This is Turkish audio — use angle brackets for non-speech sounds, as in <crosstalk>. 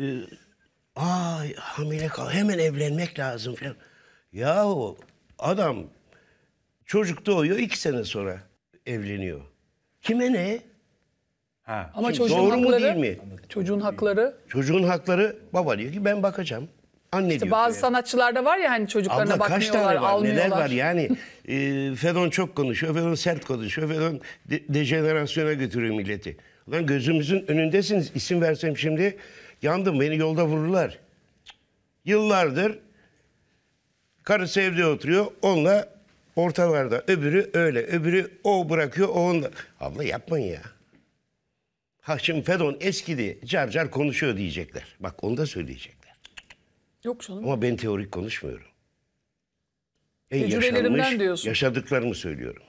e, aa hamile kal hemen evlenmek lazım falan. Yahu adam çocuk doğuyor iki sene sonra evleniyor. Kime ne? Ha. Ama Şimdi çocuğun doğru hakları, mu değil mi? Çocuğun hakları. Çocuğun hakları baba diyor ki ben bakacağım. Anne işte diyor. Bazı yani. sanatçılarda var ya hani çocuklarına Abla, bakmıyorlar, kaç tane var, almıyorlar. Neler var yani <laughs> e, Fedon çok konuşuyor, Fedon sert konuşuyor, Fedon de, dejenerasyona götürüyor milleti. Lan gözümüzün önündesiniz. İsim versem şimdi Yandım beni yolda vururlar. Yıllardır karısı evde oturuyor. Onunla ortalarda öbürü öyle. Öbürü o bırakıyor o onunla. Abla yapmayın ya. Ha şimdi Fedon eskidi. Car car konuşuyor diyecekler. Bak onu da söyleyecekler. Yok canım. Ama ben teorik konuşmuyorum. En yaşanmış diyorsun. yaşadıklarımı söylüyorum.